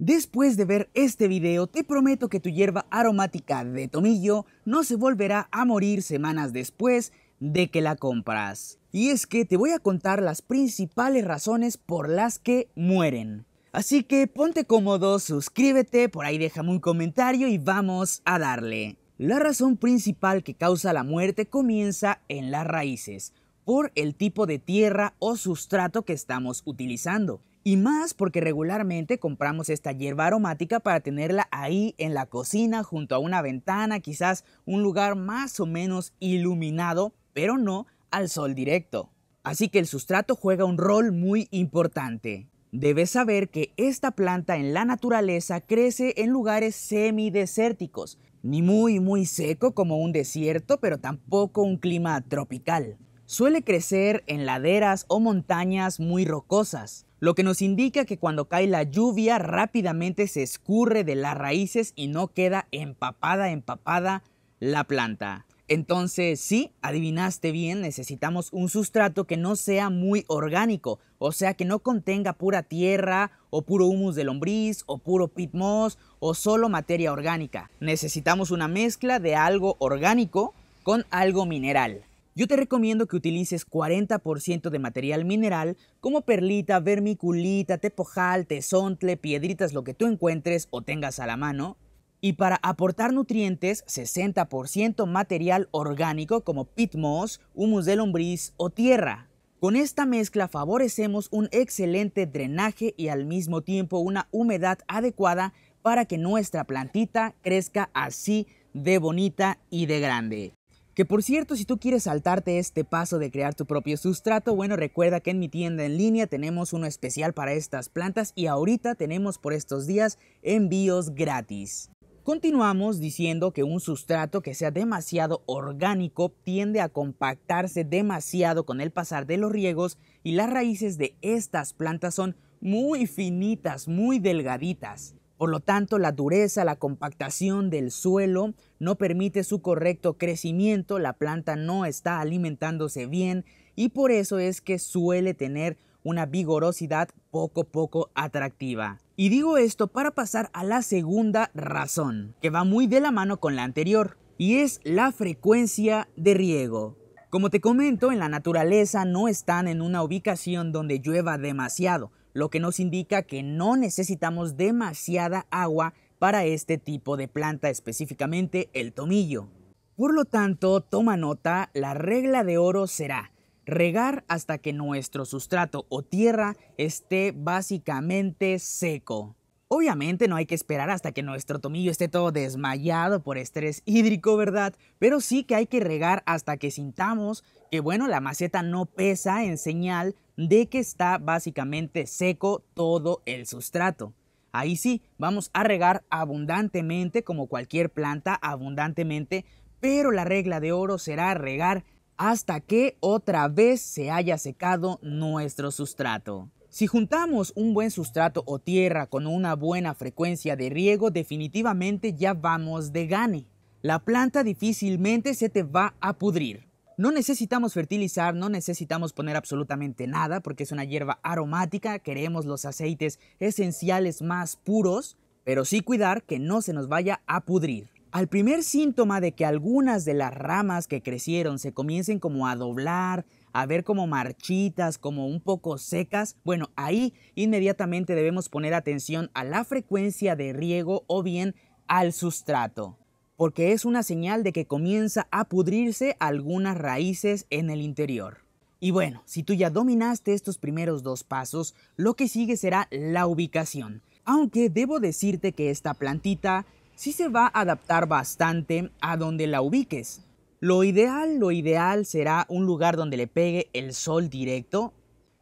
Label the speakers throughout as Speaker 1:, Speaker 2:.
Speaker 1: Después de ver este video, te prometo que tu hierba aromática de tomillo no se volverá a morir semanas después de que la compras. Y es que te voy a contar las principales razones por las que mueren. Así que ponte cómodo, suscríbete, por ahí déjame un comentario y vamos a darle. La razón principal que causa la muerte comienza en las raíces, por el tipo de tierra o sustrato que estamos utilizando. Y más porque regularmente compramos esta hierba aromática para tenerla ahí en la cocina, junto a una ventana, quizás un lugar más o menos iluminado, pero no al sol directo. Así que el sustrato juega un rol muy importante. Debes saber que esta planta en la naturaleza crece en lugares semidesérticos, ni muy muy seco como un desierto, pero tampoco un clima tropical. Suele crecer en laderas o montañas muy rocosas lo que nos indica que cuando cae la lluvia rápidamente se escurre de las raíces y no queda empapada, empapada la planta. Entonces, sí, adivinaste bien, necesitamos un sustrato que no sea muy orgánico, o sea, que no contenga pura tierra, o puro humus de lombriz, o puro pit moss, o solo materia orgánica. Necesitamos una mezcla de algo orgánico con algo mineral. Yo te recomiendo que utilices 40% de material mineral como perlita, vermiculita, tepojal, tesontle, piedritas, lo que tú encuentres o tengas a la mano, y para aportar nutrientes, 60% material orgánico como pit moss, humus de lombriz o tierra. Con esta mezcla favorecemos un excelente drenaje y al mismo tiempo una humedad adecuada para que nuestra plantita crezca así de bonita y de grande. Que por cierto, si tú quieres saltarte este paso de crear tu propio sustrato, bueno, recuerda que en mi tienda en línea tenemos uno especial para estas plantas y ahorita tenemos por estos días envíos gratis. Continuamos diciendo que un sustrato que sea demasiado orgánico tiende a compactarse demasiado con el pasar de los riegos y las raíces de estas plantas son muy finitas, muy delgaditas. Por lo tanto, la dureza, la compactación del suelo no permite su correcto crecimiento, la planta no está alimentándose bien y por eso es que suele tener una vigorosidad poco poco atractiva. Y digo esto para pasar a la segunda razón, que va muy de la mano con la anterior, y es la frecuencia de riego. Como te comento, en la naturaleza no están en una ubicación donde llueva demasiado, lo que nos indica que no necesitamos demasiada agua para este tipo de planta, específicamente el tomillo. Por lo tanto, toma nota, la regla de oro será regar hasta que nuestro sustrato o tierra esté básicamente seco. Obviamente no hay que esperar hasta que nuestro tomillo esté todo desmayado por estrés hídrico, ¿verdad? Pero sí que hay que regar hasta que sintamos que, bueno, la maceta no pesa en señal de que está básicamente seco todo el sustrato. Ahí sí, vamos a regar abundantemente como cualquier planta, abundantemente, pero la regla de oro será regar hasta que otra vez se haya secado nuestro sustrato. Si juntamos un buen sustrato o tierra con una buena frecuencia de riego, definitivamente ya vamos de gane. La planta difícilmente se te va a pudrir. No necesitamos fertilizar, no necesitamos poner absolutamente nada porque es una hierba aromática, queremos los aceites esenciales más puros, pero sí cuidar que no se nos vaya a pudrir. Al primer síntoma de que algunas de las ramas que crecieron se comiencen como a doblar, a ver como marchitas, como un poco secas, bueno, ahí inmediatamente debemos poner atención a la frecuencia de riego o bien al sustrato, porque es una señal de que comienza a pudrirse algunas raíces en el interior. Y bueno, si tú ya dominaste estos primeros dos pasos, lo que sigue será la ubicación. Aunque debo decirte que esta plantita sí se va a adaptar bastante a donde la ubiques, lo ideal, lo ideal será un lugar donde le pegue el sol directo,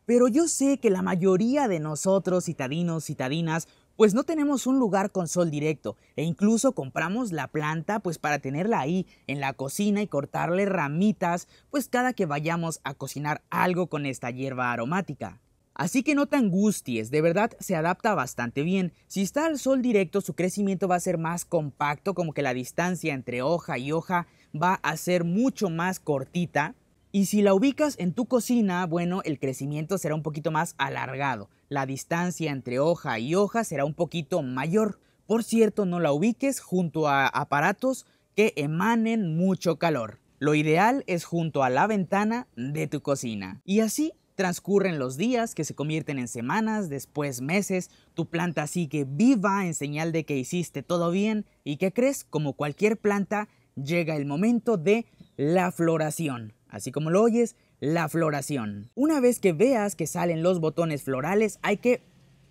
Speaker 1: pero yo sé que la mayoría de nosotros, citadinos, citadinas, pues no tenemos un lugar con sol directo e incluso compramos la planta pues para tenerla ahí en la cocina y cortarle ramitas pues cada que vayamos a cocinar algo con esta hierba aromática. Así que no te angusties, de verdad se adapta bastante bien. Si está al sol directo, su crecimiento va a ser más compacto, como que la distancia entre hoja y hoja va a ser mucho más cortita. Y si la ubicas en tu cocina, bueno, el crecimiento será un poquito más alargado. La distancia entre hoja y hoja será un poquito mayor. Por cierto, no la ubiques junto a aparatos que emanen mucho calor. Lo ideal es junto a la ventana de tu cocina. Y así transcurren los días que se convierten en semanas, después meses, tu planta sigue viva en señal de que hiciste todo bien y que crees como cualquier planta llega el momento de la floración. Así como lo oyes, la floración. Una vez que veas que salen los botones florales, hay que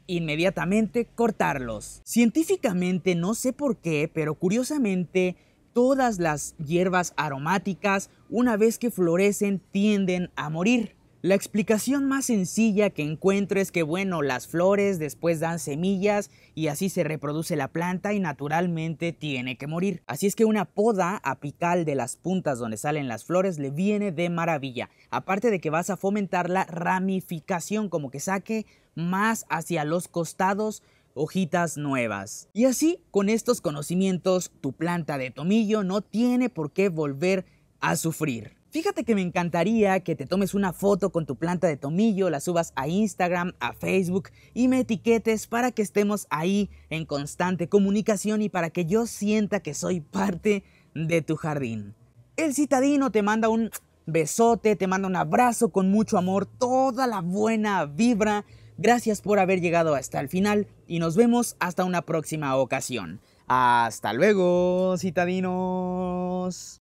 Speaker 1: inmediatamente cortarlos. Científicamente no sé por qué, pero curiosamente todas las hierbas aromáticas, una vez que florecen, tienden a morir. La explicación más sencilla que encuentro es que, bueno, las flores después dan semillas y así se reproduce la planta y naturalmente tiene que morir. Así es que una poda apical de las puntas donde salen las flores le viene de maravilla. Aparte de que vas a fomentar la ramificación, como que saque más hacia los costados hojitas nuevas. Y así, con estos conocimientos, tu planta de tomillo no tiene por qué volver a sufrir. Fíjate que me encantaría que te tomes una foto con tu planta de tomillo, la subas a Instagram, a Facebook y me etiquetes para que estemos ahí en constante comunicación y para que yo sienta que soy parte de tu jardín. El citadino te manda un besote, te manda un abrazo con mucho amor, toda la buena vibra. Gracias por haber llegado hasta el final y nos vemos hasta una próxima ocasión. Hasta luego, citadinos.